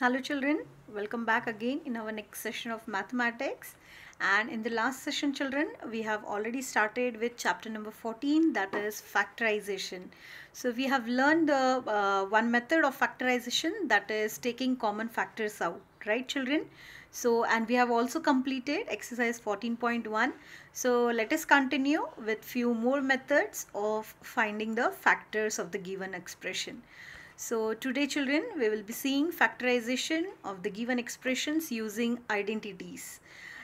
Hello children, welcome back again in our next session of mathematics and in the last session children we have already started with chapter number 14 that is factorization. So we have learned the uh, one method of factorization that is taking common factors out right children. So and we have also completed exercise 14.1. So let us continue with few more methods of finding the factors of the given expression. So today children, we will be seeing factorization of the given expressions using identities.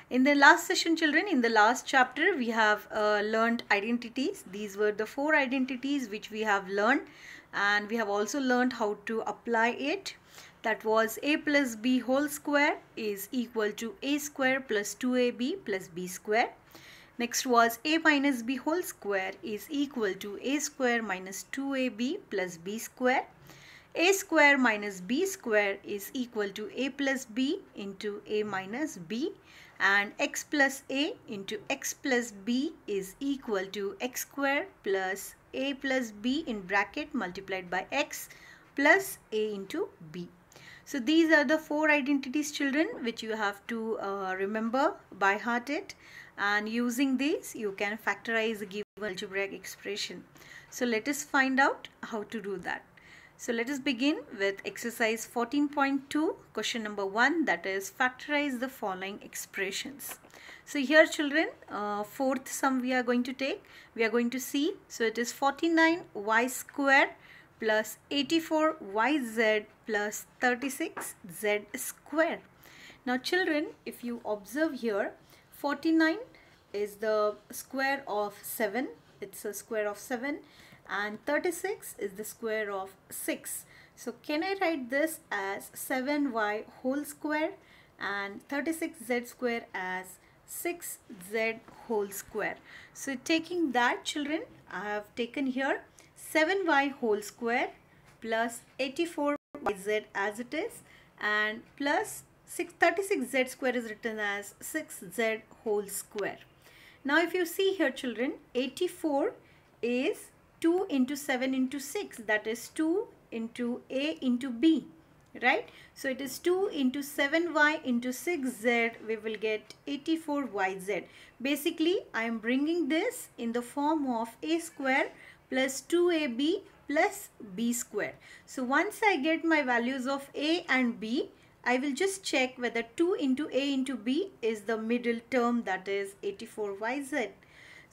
In the last session children, in the last chapter, we have uh, learned identities. These were the four identities which we have learned and we have also learned how to apply it. That was a plus b whole square is equal to a square plus 2ab plus b square. Next was a minus b whole square is equal to a square minus 2ab plus b square a square minus b square is equal to a plus b into a minus b and x plus a into x plus b is equal to x square plus a plus b in bracket multiplied by x plus a into b. So these are the four identities children which you have to uh, remember by heart it and using these you can factorize a given algebraic expression. So let us find out how to do that. So let us begin with exercise 14.2 question number 1 that is factorize the following expressions. So here children uh, fourth sum we are going to take we are going to see so it is 49y square plus 84yz plus 36z square. Now children if you observe here 49 is the square of 7 it's a square of 7 and 36 is the square of 6. So can I write this as 7y whole square and 36z square as 6z whole square. So taking that children I have taken here 7y whole square plus 84yz as it is and plus 36z square is written as 6z whole square. Now if you see here children 84 is 2 into 7 into 6 that is 2 into A into B right. So it is 2 into 7y into 6z we will get 84yz. Basically I am bringing this in the form of a square plus 2ab plus b square. So once I get my values of a and b I will just check whether 2 into a into b is the middle term that is 84yz.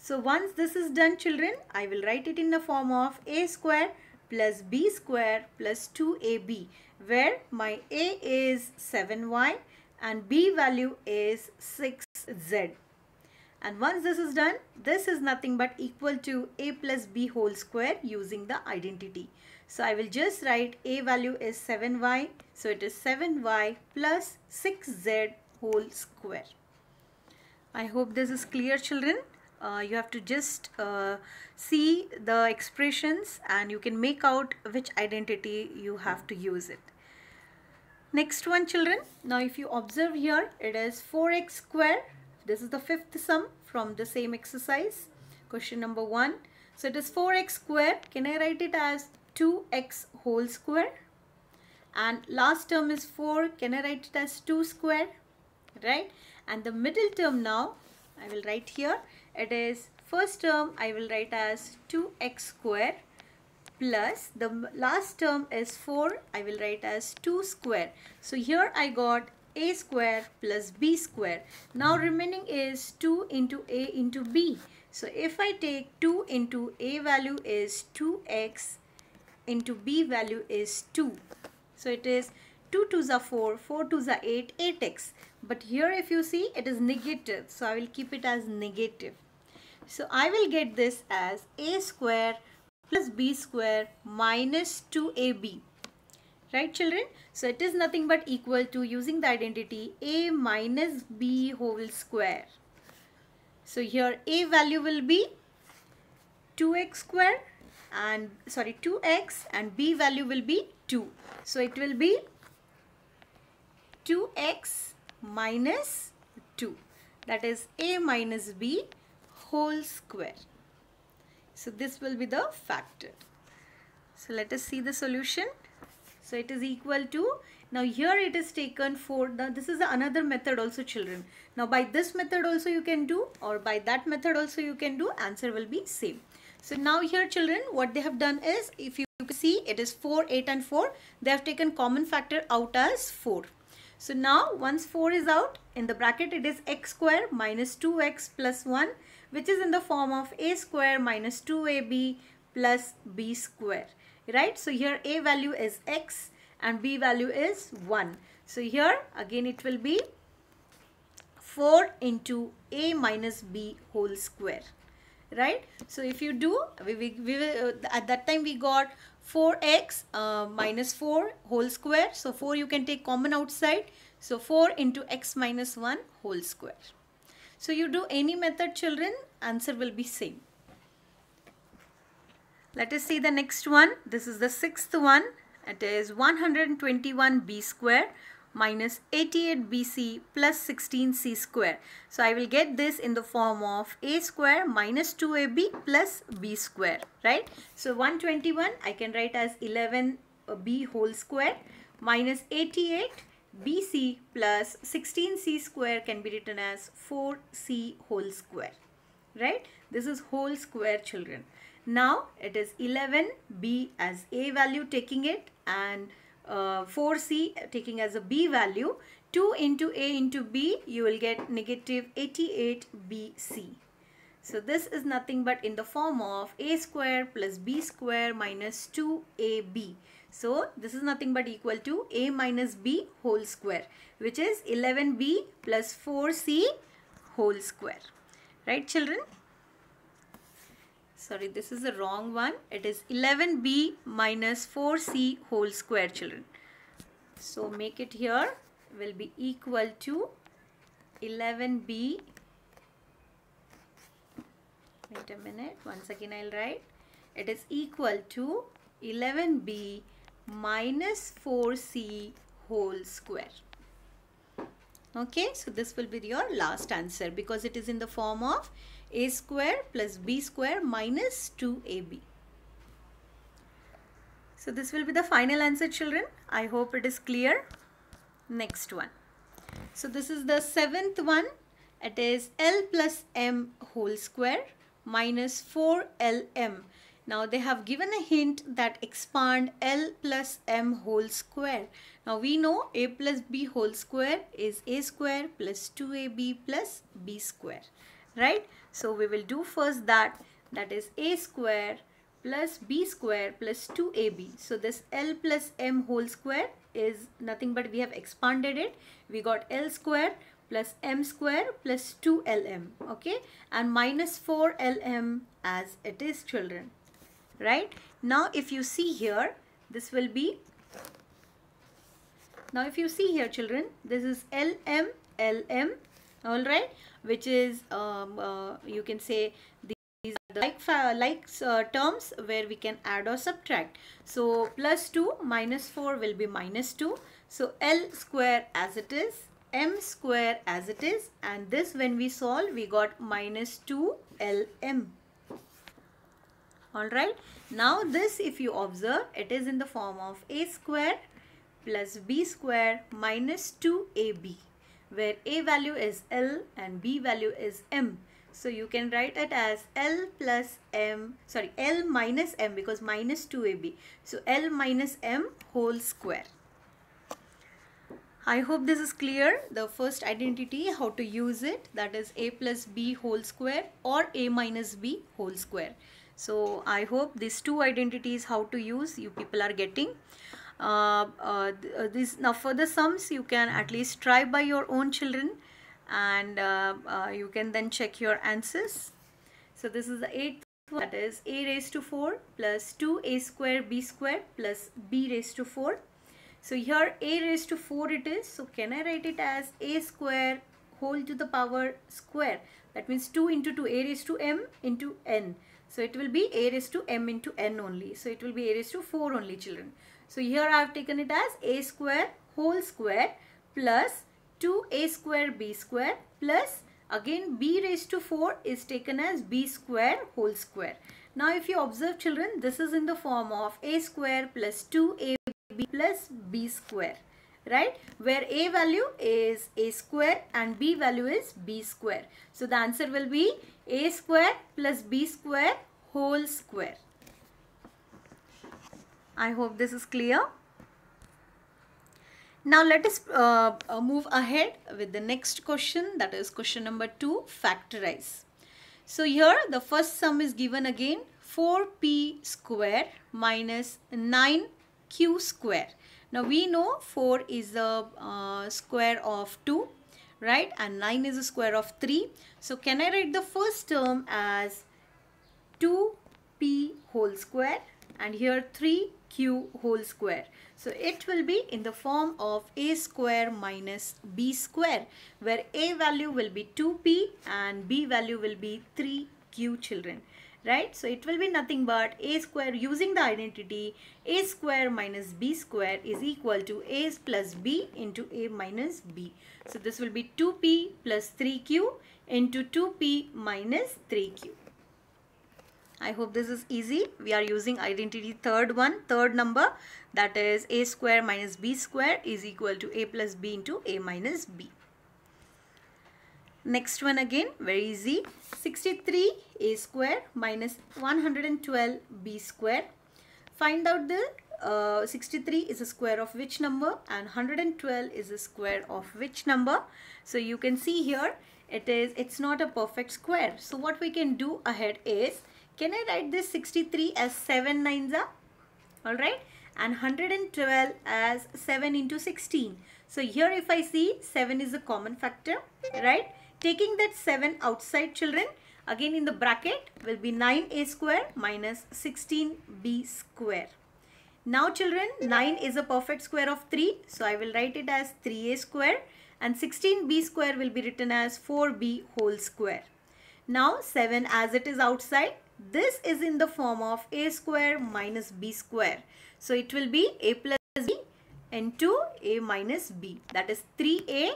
So once this is done children, I will write it in the form of a square plus b square plus 2ab where my a is 7y and b value is 6z. And once this is done, this is nothing but equal to a plus b whole square using the identity. So I will just write a value is 7y. So it is 7y plus 6z whole square. I hope this is clear children uh, you have to just uh, see the expressions and you can make out which identity you have to use it. Next one children, now if you observe here it is 4x square. This is the fifth sum from the same exercise. Question number 1. So it is 4x square. Can I write it as 2x whole square? And last term is 4. Can I write it as 2 square? Right? And the middle term now I will write here it is first term I will write as 2x square plus the last term is 4 I will write as 2 square. So here I got a square plus b square. Now remaining is 2 into a into b. So if I take 2 into a value is 2x into b value is 2. So it is 2 to the 4, 4 to the 8, 8x. But here if you see it is negative. So I will keep it as negative. So I will get this as a square plus b square minus 2ab. Right children? So it is nothing but equal to using the identity a minus b whole square. So here a value will be 2x square and sorry 2x and b value will be 2. So it will be 2x minus 2 that is a minus b whole square. So this will be the factor. So let us see the solution. So it is equal to, now here it is taken for, the, this is another method also children. Now by this method also you can do or by that method also you can do, answer will be same. So now here children, what they have done is, if you see it is 4, 8 and 4, they have taken common factor out as 4. So now once 4 is out, in the bracket it is x square minus 2x plus 1 which is in the form of a square minus 2ab plus b square right so here a value is x and b value is 1 so here again it will be 4 into a minus b whole square right so if you do we, we, we uh, at that time we got 4x uh, minus 4 whole square so 4 you can take common outside so 4 into x minus 1 whole square so you do any method children, answer will be same. Let us see the next one. This is the sixth one. It is 121b square minus 88bc plus 16c square. So I will get this in the form of a square minus 2ab plus b square, right? So 121 I can write as 11b whole square minus 88 BC plus 16C square can be written as 4C whole square. Right? This is whole square children. Now it is 11B as A value taking it and uh, 4C taking as a B value. 2 into A into B you will get negative 88BC. So this is nothing but in the form of A square plus B square minus 2AB. So this is nothing but equal to a minus b whole square which is 11b plus 4c whole square. Right children? Sorry this is the wrong one. It is 11b minus 4c whole square children. So make it here will be equal to 11b wait a minute once again I'll write it is equal to 11b minus 4c whole square. Okay, so this will be your last answer because it is in the form of a square plus b square minus 2ab. So this will be the final answer children. I hope it is clear. Next one. So this is the seventh one. It is L plus M whole square minus 4LM. Now they have given a hint that expand L plus M whole square. Now we know A plus B whole square is A square plus 2AB plus B square. Right? So we will do first that. That is A square plus b square plus 2ab. So this L plus m whole square is nothing but we have expanded it. We got L square plus m square plus 2lm okay and minus 4lm as it is children right now if you see here this will be now if you see here children this is LM LM all right which is um, uh, you can say these are the like, like uh, terms where we can add or subtract. So plus 2 minus 4 will be minus 2. So L square as it is, M square as it is and this when we solve we got minus 2 LM. Alright. Now this if you observe it is in the form of a square plus b square minus 2ab where a value is L and b value is m. So you can write it as L plus m sorry L minus m because minus 2ab. So L minus m whole square. I hope this is clear. The first identity, how to use it, that is a plus b whole square or a minus b whole square. So I hope these two identities how to use you people are getting. Uh, uh, this uh, now the sums you can at least try by your own children and uh, uh, you can then check your answers. So this is the eighth one that is a raised to 4 plus 2a square b square plus b raised to 4. So here a raised to 4 it is. So can I write it as a square whole to the power square that means 2 into 2 a raised to m into n so it will be a raised to m into n only. So it will be a raised to 4 only children. So here I have taken it as a square whole square plus 2a square b square plus again b raised to 4 is taken as b square whole square. Now if you observe children this is in the form of a square plus 2ab plus b square right where a value is a square and b value is b square so the answer will be a square plus b square whole square i hope this is clear now let us uh, uh move ahead with the next question that is question number 2 factorize so here the first sum is given again 4p square minus 9q square now we know 4 is the uh, square of 2 right and 9 is the square of 3. So can I write the first term as 2p whole square and here 3q whole square. So it will be in the form of a square minus b square where a value will be 2p and b value will be 3q children right? So it will be nothing but a square using the identity a square minus b square is equal to a plus b into a minus b. So this will be 2p plus 3q into 2p minus 3q. I hope this is easy. We are using identity third one, third number that is a square minus b square is equal to a plus b into a minus b. Next one again, very easy. 63a square minus 112b square. Find out the uh, 63 is a square of which number and 112 is a square of which number. So you can see here it is it's not a perfect square. So what we can do ahead is can I write this 63 as 7 nines up? Alright and 112 as 7 into 16. So here if I see 7 is a common factor right Taking that 7 outside children, again in the bracket will be 9a square minus 16b square. Now children, 9 is a perfect square of 3. So I will write it as 3a square and 16b square will be written as 4b whole square. Now 7 as it is outside, this is in the form of a square minus b square. So it will be a plus b into a minus b. That is 3a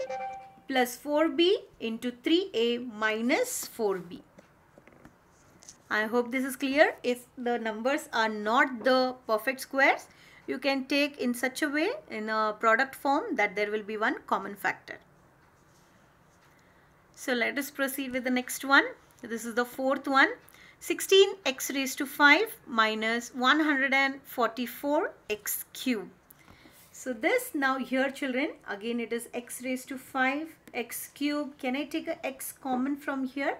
plus 4b into 3a minus 4b. I hope this is clear. If the numbers are not the perfect squares, you can take in such a way in a product form that there will be one common factor. So let us proceed with the next one. This is the fourth one. 16x raised to 5 minus 144x cube. So this now here children again it is x raised to 5 x cube. Can I take a x common from here?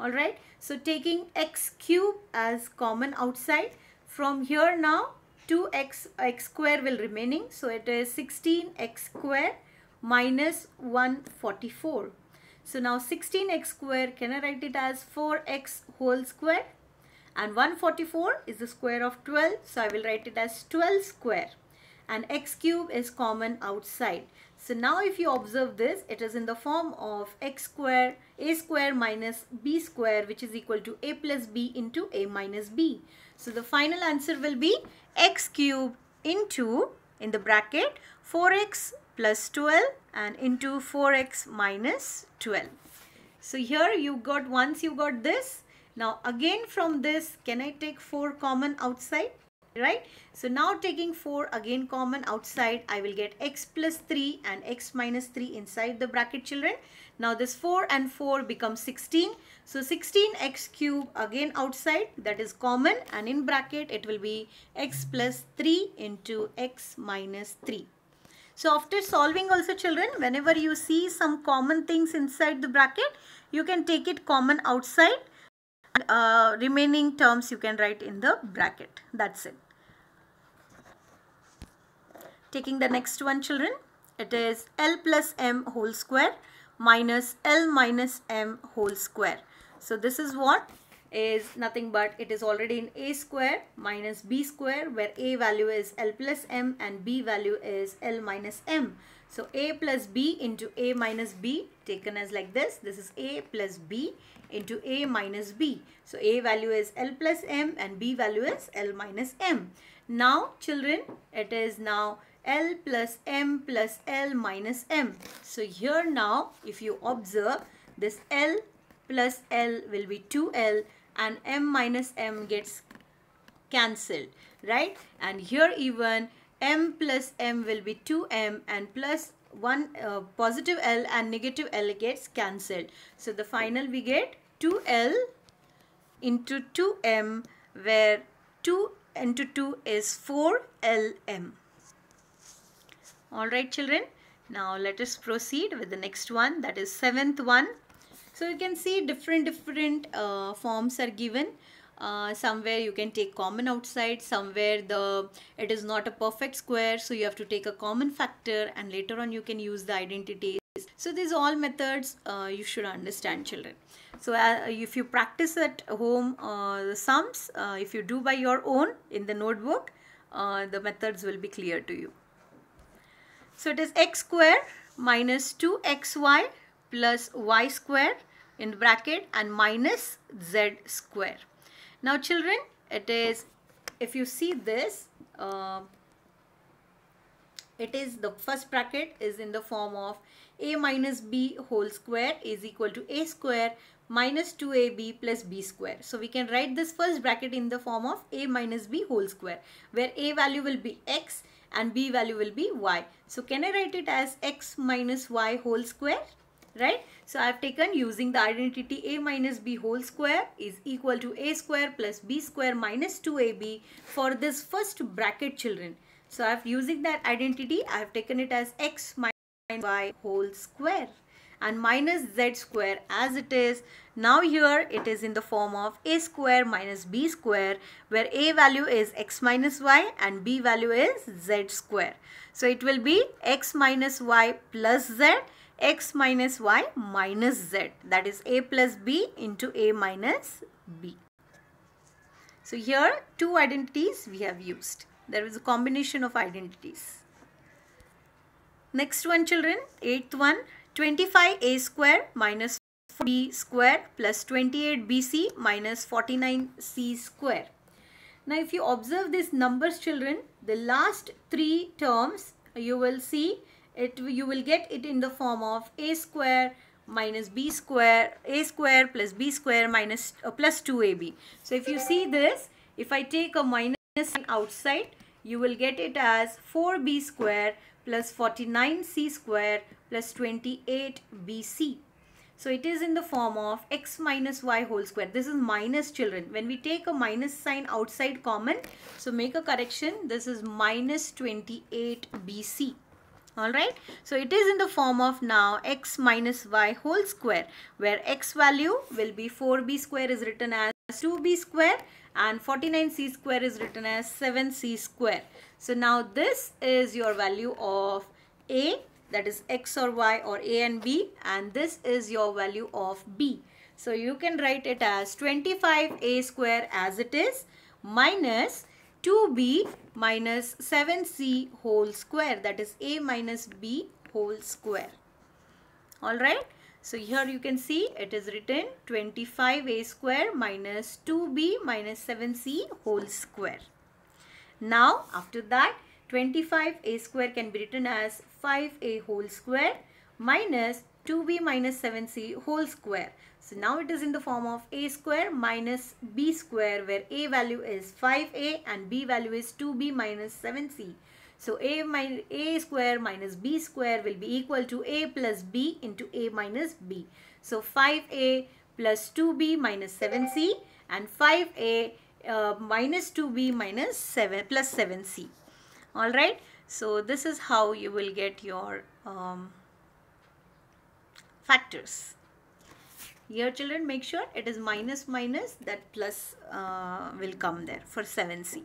Alright. So taking x cube as common outside from here now 2x x square will remaining. So it is 16x square minus 144. So now 16x square can I write it as 4x whole square and 144 is the square of 12. So I will write it as 12 square and x cube is common outside. So now if you observe this, it is in the form of x square, a square minus b square which is equal to a plus b into a minus b. So the final answer will be x cube into, in the bracket, 4x plus 12 and into 4x minus 12. So here you got, once you got this, now again from this, can I take 4 common outside? right so now taking 4 again common outside i will get x plus 3 and x minus 3 inside the bracket children now this 4 and 4 becomes 16 so 16x cube again outside that is common and in bracket it will be x plus 3 into x minus 3 so after solving also children whenever you see some common things inside the bracket you can take it common outside uh, remaining terms you can write in the bracket that's it taking the next one children it is L plus M whole square minus L minus M whole square so this is what is nothing but it is already in a square minus b square where a value is L plus M and b value is L minus M so a plus b into a minus b taken as like this. This is a plus b into a minus b. So a value is l plus m and b value is l minus m. Now children it is now l plus m plus l minus m. So here now if you observe this l plus l will be 2l and m minus m gets cancelled right and here even m plus m will be 2m and plus one uh, positive L and negative L gets cancelled. So the final we get 2L into 2M where 2 into 2 is 4LM. Alright children. Now let us proceed with the next one that is seventh one. So you can see different different uh, forms are given. Uh, somewhere you can take common outside somewhere the it is not a perfect square so you have to take a common factor and later on you can use the identities so these all methods uh, you should understand children so uh, if you practice at home uh, the sums uh, if you do by your own in the notebook the methods will be clear to you so it is x square minus 2xy plus y square in bracket and minus z square. Now children, it is, if you see this, uh, it is the first bracket is in the form of a minus b whole square is equal to a square minus 2ab plus b square. So we can write this first bracket in the form of a minus b whole square where a value will be x and b value will be y. So can I write it as x minus y whole square? right so i have taken using the identity a minus b whole square is equal to a square plus b square minus 2ab for this first bracket children so i have using that identity i have taken it as x minus y whole square and minus z square as it is. Now here it is in the form of a square minus b square where a value is x minus y and b value is z square. So it will be x minus y plus z x minus y minus z that is a plus b into a minus b. So here two identities we have used. There is a combination of identities. Next one children, eighth one, 25a square minus b square plus 28bc minus 49c square. Now if you observe these numbers children, the last three terms you will see it you will get it in the form of a square minus b square a square plus b square minus uh, plus 2ab so if you see this if i take a minus outside you will get it as 4b square plus 49c square plus 28bc so it is in the form of x minus y whole square. This is minus children. When we take a minus sign outside common, so make a correction. This is minus 28 BC alright. So it is in the form of now x minus y whole square where x value will be 4b square is written as 2b square and 49c square is written as 7c square. So now this is your value of a that is x or y or a and b and this is your value of b. So you can write it as 25a square as it is minus 2b minus 7c whole square that is a minus b whole square. Alright. So here you can see it is written 25a square minus 2b minus 7c whole square. Now after that 25a square can be written as 5a whole square minus 2b minus 7c whole square. So now it is in the form of a square minus b square where a value is 5a and b value is 2b minus 7c. So a, minus a square minus b square will be equal to a plus b into a minus b. So 5a plus 2b minus 7c and 5a uh, minus 2b minus 7 plus 7c. Alright. So this is how you will get your um, factors here children make sure it is minus minus that plus uh, will come there for 7c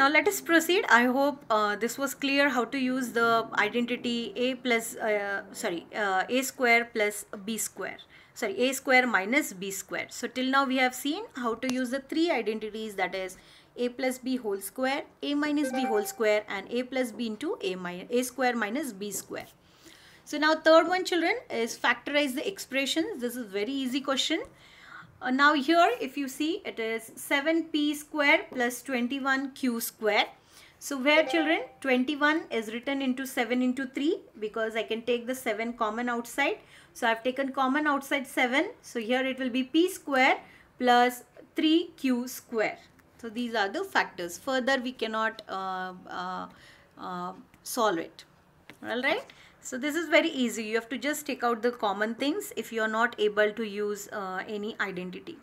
now let us proceed i hope uh, this was clear how to use the identity a plus uh, sorry uh, a square plus b square sorry a square minus b square so till now we have seen how to use the three identities that is a plus b whole square a minus b whole square and a plus b into a minus a square minus b square so now third one children is factorize the expressions. This is very easy question. Uh, now here if you see it is 7p square plus 21q square. So where children 21 is written into 7 into 3 because I can take the 7 common outside. So I have taken common outside 7. So here it will be p square plus 3q square. So these are the factors. Further we cannot uh, uh, uh solve it. Alright. So this is very easy. You have to just take out the common things if you are not able to use uh, any identity.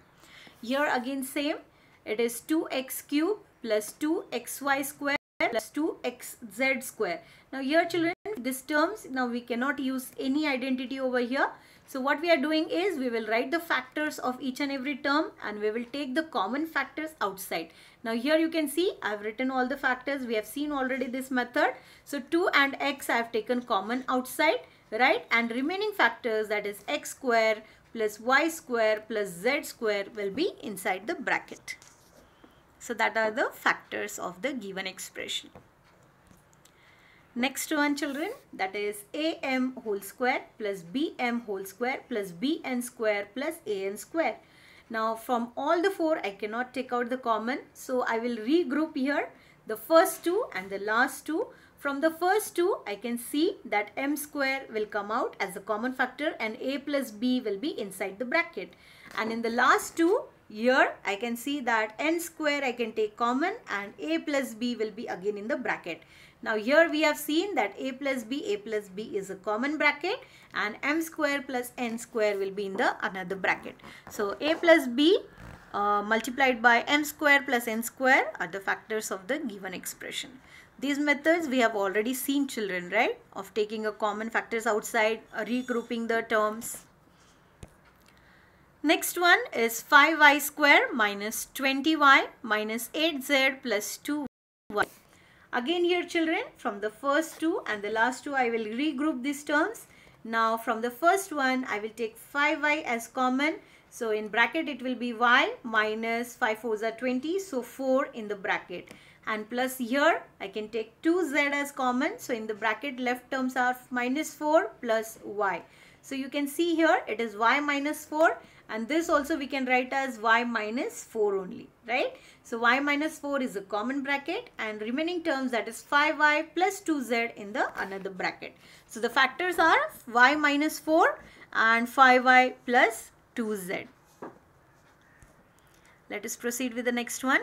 Here again same. It is 2x cube plus 2xy square plus 2xz square. Now here children, these terms, now we cannot use any identity over here. So what we are doing is we will write the factors of each and every term and we will take the common factors outside. Now here you can see I've written all the factors. We have seen already this method. So 2 and x I have taken common outside, right? And remaining factors that is x square plus y square plus z square will be inside the bracket. So that are the factors of the given expression. Next one children that is am whole square plus bm whole square plus bn square plus an square now from all the four I cannot take out the common. So I will regroup here the first two and the last two. From the first two I can see that m square will come out as the common factor and a plus b will be inside the bracket. And in the last two here I can see that n square I can take common and a plus b will be again in the bracket. Now here we have seen that a plus b, a plus b is a common bracket and m square plus n square will be in the another bracket. So a plus b uh, multiplied by m square plus n square are the factors of the given expression. These methods we have already seen children, right? Of taking a common factors outside, uh, regrouping the terms. Next one is 5y square minus 20y minus 8z plus 2 Again here children, from the first two and the last two, I will regroup these terms. Now from the first one, I will take 5y as common. So in bracket, it will be y minus 5 4s are 20. So 4 in the bracket. And plus here, I can take 2z as common. So in the bracket, left terms are minus 4 plus y. So you can see here, it is y minus 4. And this also we can write as y minus 4 only, right? So y minus 4 is a common bracket and remaining terms that is 5y plus 2z in the another bracket. So the factors are y minus 4 and 5y plus 2z. Let us proceed with the next one.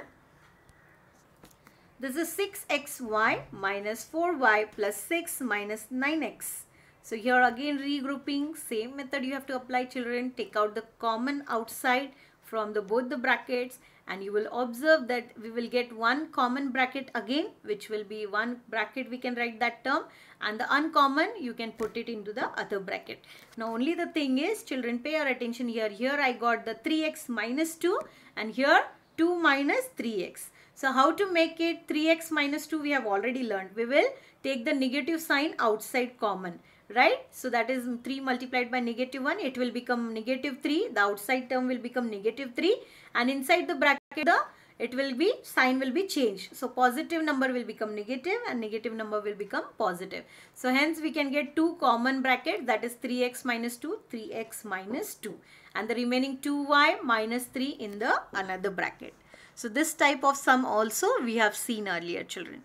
This is 6xy minus 4y plus 6 minus 9x. So here again regrouping, same method you have to apply children. Take out the common outside from the both the brackets and you will observe that we will get one common bracket again which will be one bracket we can write that term and the uncommon you can put it into the other bracket. Now only the thing is children pay your attention here. Here I got the 3x minus 2 and here 2 minus 3x. So how to make it 3x minus 2 we have already learned. We will take the negative sign outside common right so that is 3 multiplied by negative 1 it will become negative 3 the outside term will become negative 3 and inside the bracket the it will be sign will be changed so positive number will become negative and negative number will become positive so hence we can get two common bracket that is 3x minus 2 3x minus 2 and the remaining 2y minus 3 in the another bracket so this type of sum also we have seen earlier children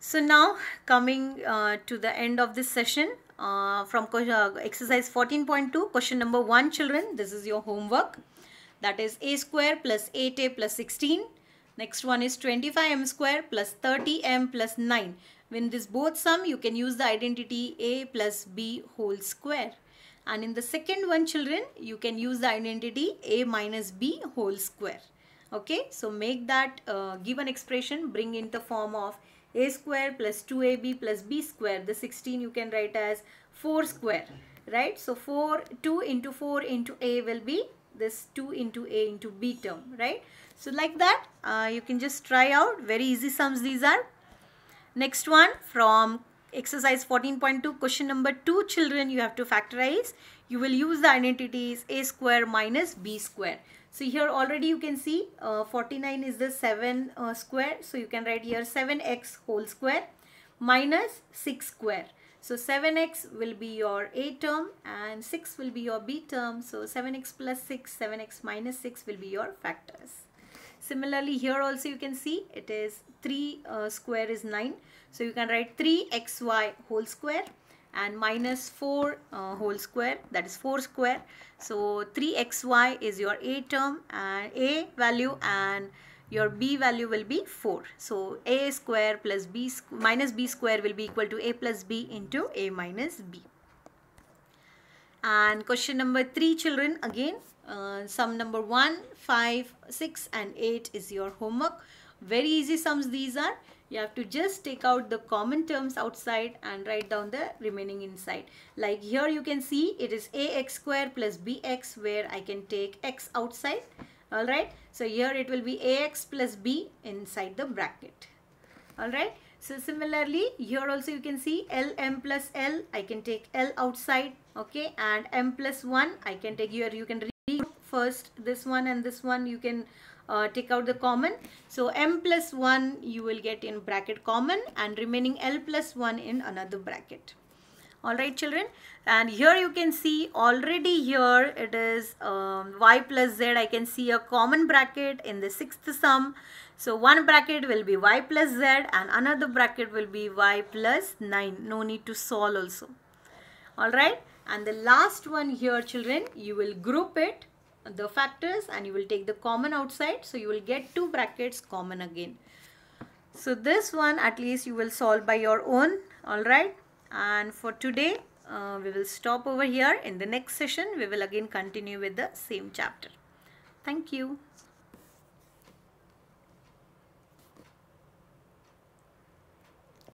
so now coming uh, to the end of this session uh, from uh, exercise 14.2 question number 1 children this is your homework that is a square plus 8a plus 16. Next one is 25m square plus 30m plus 9. When this both sum, you can use the identity a plus b whole square. And in the second one children, you can use the identity a minus b whole square. Okay, so make that uh, given expression, bring in the form of a square plus 2ab plus b square. The 16 you can write as 4 square, right? So 4, 2 into 4 into a will be this 2 into a into b term right so like that uh, you can just try out very easy sums these are next one from exercise 14.2 question number 2 children you have to factorize you will use the identities a square minus b square so here already you can see uh, 49 is the 7 uh, square so you can write here 7x whole square minus 6 square so 7x will be your A term and 6 will be your B term. So 7x plus 6, 7x minus 6 will be your factors. Similarly, here also you can see it is 3 uh, square is 9. So you can write 3xy whole square and minus 4 uh, whole square that is 4 square. So 3xy is your A term and A value and your b value will be 4. So a square plus b minus b square will be equal to a plus b into a minus b. And question number 3 children again uh, sum number 1, 5, 6 and 8 is your homework. Very easy sums these are. You have to just take out the common terms outside and write down the remaining inside. Like here you can see it is ax square plus bx where I can take x outside Alright. So here it will be ax plus b inside the bracket. Alright. So similarly, here also you can see Lm plus L. I can take L outside. Okay. And M plus 1. I can take here. You can read first this one and this one. You can uh, take out the common. So M plus 1 you will get in bracket common and remaining L plus 1 in another bracket alright children and here you can see already here it is um, y plus z I can see a common bracket in the sixth sum so one bracket will be y plus z and another bracket will be y plus 9 no need to solve also alright and the last one here children you will group it the factors and you will take the common outside so you will get two brackets common again so this one at least you will solve by your own alright and for today uh, we will stop over here in the next session we will again continue with the same chapter thank you